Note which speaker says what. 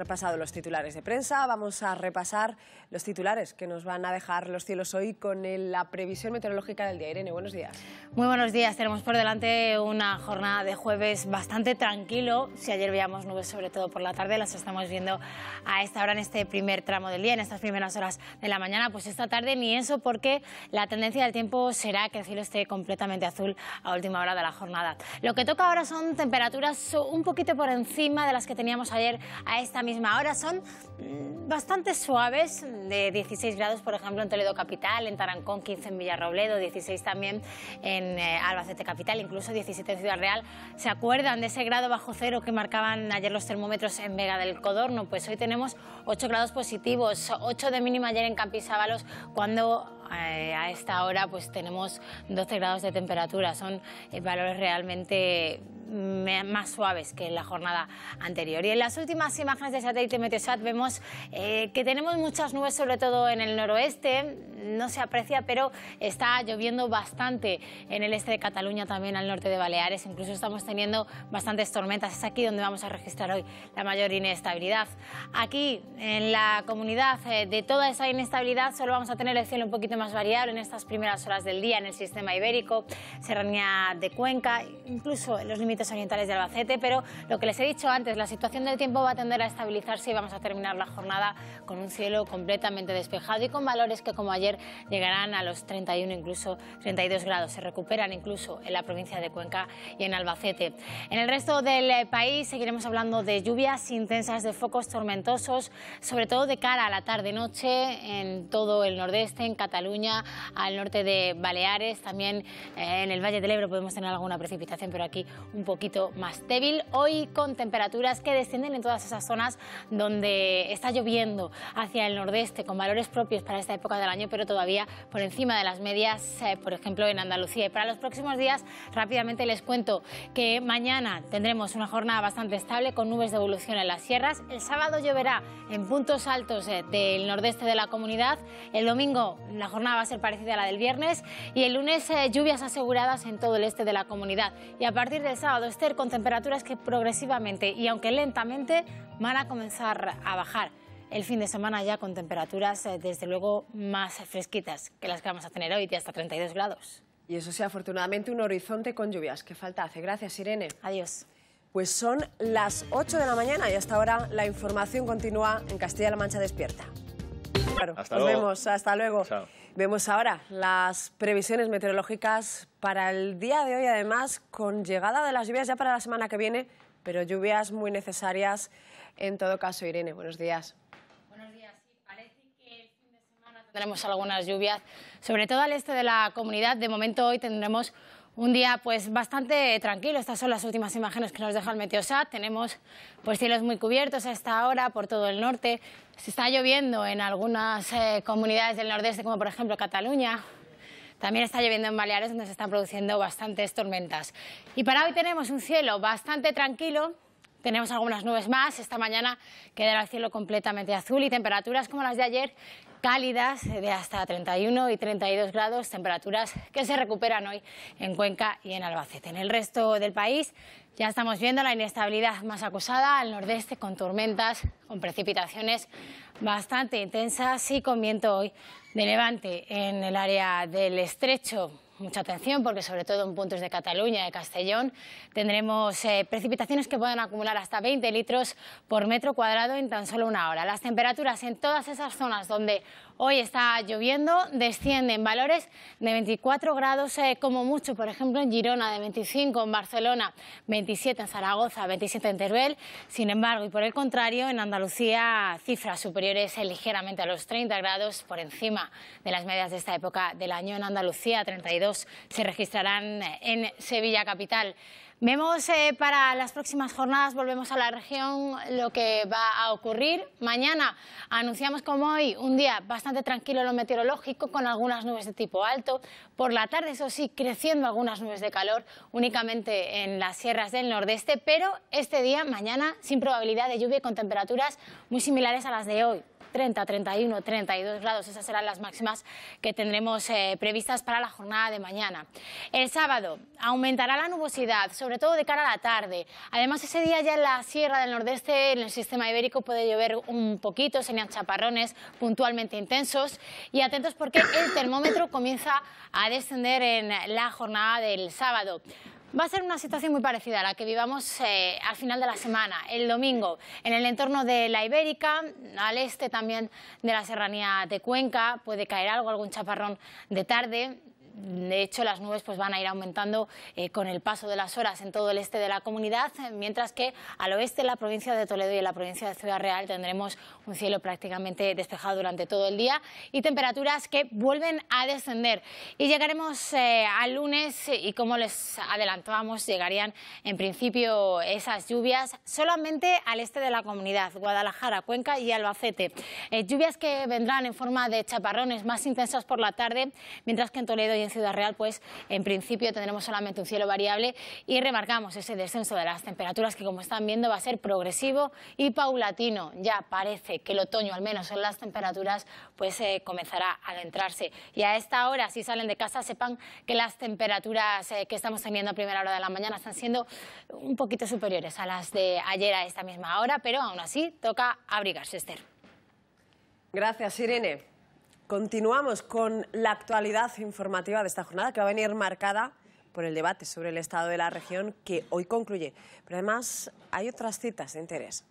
Speaker 1: repasado los titulares de prensa, vamos a repasar los titulares que nos van a dejar
Speaker 2: los cielos hoy con la previsión meteorológica del día. Irene, buenos días. Muy buenos días. Tenemos por delante una jornada de jueves bastante tranquilo. Si ayer veíamos nubes, sobre todo por la tarde, las estamos viendo a esta hora en este primer tramo del día, en estas primeras horas de la mañana. Pues esta tarde ni eso, porque la tendencia del tiempo será que el cielo esté completamente azul a última hora de la jornada. Lo que toca ahora son temperaturas un poquito por encima de las que teníamos ayer a esta misma Ahora Son mm, bastante suaves, de 16 grados, por ejemplo, en Toledo Capital, en Tarancón 15 en Villarrobledo, 16 también en eh, Albacete Capital, incluso 17 en Ciudad Real. ¿Se acuerdan de ese grado bajo cero que marcaban ayer los termómetros en Vega del Codorno? Pues hoy tenemos 8 grados positivos, 8 de mínima ayer en Campisábalos, cuando eh, a esta hora pues tenemos 12 grados de temperatura, son eh, valores realmente mm, más suaves que en la jornada anterior. Y en las últimas imágenes de satélite Meteosat vemos eh, que tenemos muchas nubes, sobre todo en el noroeste, no se aprecia, pero está lloviendo bastante en el este de Cataluña, también al norte de Baleares, incluso estamos teniendo bastantes tormentas, es aquí donde vamos a registrar hoy la mayor inestabilidad. Aquí, en la comunidad, de toda esa inestabilidad solo vamos a tener el cielo un poquito más más variable en estas primeras horas del día en el sistema ibérico, serranía de Cuenca, incluso en los límites orientales de Albacete, pero lo que les he dicho antes, la situación del tiempo va a tender a estabilizarse y vamos a terminar la jornada con un cielo completamente despejado y con valores que como ayer llegarán a los 31 incluso 32 grados, se recuperan incluso en la provincia de Cuenca y en Albacete. En el resto del eh, país seguiremos hablando de lluvias intensas, de focos tormentosos, sobre todo de cara a la tarde noche en todo el nordeste, en Cataluña al norte de Baleares, también eh, en el Valle del Ebro podemos tener alguna precipitación, pero aquí un poquito más débil. Hoy con temperaturas que descienden en todas esas zonas donde está lloviendo hacia el nordeste, con valores propios para esta época del año, pero todavía por encima de las medias, eh, por ejemplo, en Andalucía. Y para los próximos días, rápidamente les cuento que mañana tendremos una jornada bastante estable con nubes de evolución en las sierras. El sábado lloverá en puntos altos eh, del nordeste de la comunidad. El domingo la jornada jornada va a ser parecida a la del viernes y el lunes eh, lluvias aseguradas en todo el este de la comunidad. Y a partir del sábado, Esther, con temperaturas que progresivamente y aunque lentamente van a comenzar a bajar el fin de semana ya con temperaturas eh, desde luego más fresquitas que las que vamos a tener hoy, de hasta 32 grados.
Speaker 1: Y eso sí, afortunadamente un horizonte con lluvias, que falta hace. Gracias, Irene. Adiós. Pues son las 8 de la mañana y hasta ahora la información continúa en Castilla-La Mancha Despierta hasta luego. vemos, hasta luego. Vemos ahora las previsiones meteorológicas para el día de hoy, además, con llegada de las lluvias ya para la semana que viene, pero lluvias muy necesarias en
Speaker 2: todo caso. Irene, buenos días. Buenos días. parece que el fin de semana tendremos algunas lluvias, sobre todo al este de la comunidad. De momento hoy tendremos un día pues bastante tranquilo. Estas son las últimas imágenes que nos deja el Meteosat. Tenemos pues cielos muy cubiertos a esta hora por todo el norte. Se está lloviendo en algunas eh, comunidades del nordeste, como por ejemplo Cataluña. También está lloviendo en Baleares, donde se están produciendo bastantes tormentas. Y para hoy tenemos un cielo bastante tranquilo, tenemos algunas nubes más esta mañana, quedará el cielo completamente azul y temperaturas como las de ayer cálidas de hasta 31 y 32 grados, temperaturas que se recuperan hoy en Cuenca y en Albacete. En el resto del país ya estamos viendo la inestabilidad más acusada al nordeste con tormentas, con precipitaciones bastante intensas y con viento hoy de levante en el área del estrecho mucha atención porque sobre todo en puntos de Cataluña, de Castellón, tendremos eh, precipitaciones que pueden acumular hasta 20 litros por metro cuadrado en tan solo una hora. Las temperaturas en todas esas zonas donde Hoy está lloviendo, descienden valores de 24 grados eh, como mucho, por ejemplo en Girona, de 25 en Barcelona, 27 en Zaragoza, 27 en Teruel. Sin embargo, y por el contrario, en Andalucía cifras superiores eh, ligeramente a los 30 grados por encima de las medias de esta época del año. En Andalucía 32 se registrarán eh, en Sevilla capital. Vemos eh, para las próximas jornadas, volvemos a la región, lo que va a ocurrir. Mañana anunciamos como hoy un día bastante tranquilo en lo meteorológico, con algunas nubes de tipo alto. Por la tarde, eso sí, creciendo algunas nubes de calor, únicamente en las sierras del nordeste, pero este día, mañana, sin probabilidad de lluvia y con temperaturas muy similares a las de hoy. 30, 31, 32 grados. Esas serán las máximas que tendremos eh, previstas para la jornada de mañana. El sábado aumentará la nubosidad, sobre todo de cara a la tarde. Además, ese día ya en la sierra del nordeste, en el sistema ibérico, puede llover un poquito, serían chaparrones puntualmente intensos. Y atentos porque el termómetro comienza a descender en la jornada del sábado. Va a ser una situación muy parecida a la que vivamos eh, al final de la semana, el domingo, en el entorno de la Ibérica, al este también de la serranía de Cuenca, puede caer algo, algún chaparrón de tarde, de hecho, las nubes pues, van a ir aumentando eh, con el paso de las horas en todo el este de la comunidad, eh, mientras que al oeste, en la provincia de Toledo y la provincia de Ciudad Real, tendremos un cielo prácticamente despejado durante todo el día y temperaturas que vuelven a descender. Y llegaremos eh, al lunes y, como les adelantábamos, llegarían en principio esas lluvias solamente al este de la comunidad, Guadalajara, Cuenca y Albacete. lluvias que vendrán en forma de chaparrones más intensas por la tarde, mientras que en Toledo y Ciudad Real, pues en principio tendremos solamente un cielo variable y remarcamos ese descenso de las temperaturas que como están viendo va a ser progresivo y paulatino. Ya parece que el otoño, al menos en las temperaturas, pues eh, comenzará a adentrarse. Y a esta hora, si salen de casa, sepan que las temperaturas eh, que estamos teniendo a primera hora de la mañana están siendo un poquito superiores a las de ayer a esta misma hora, pero aún así toca abrigarse, Esther.
Speaker 1: Gracias, Irene. Continuamos con la actualidad informativa de esta jornada que va a venir marcada por el debate sobre el estado de la región que hoy concluye. Pero además hay otras citas de interés.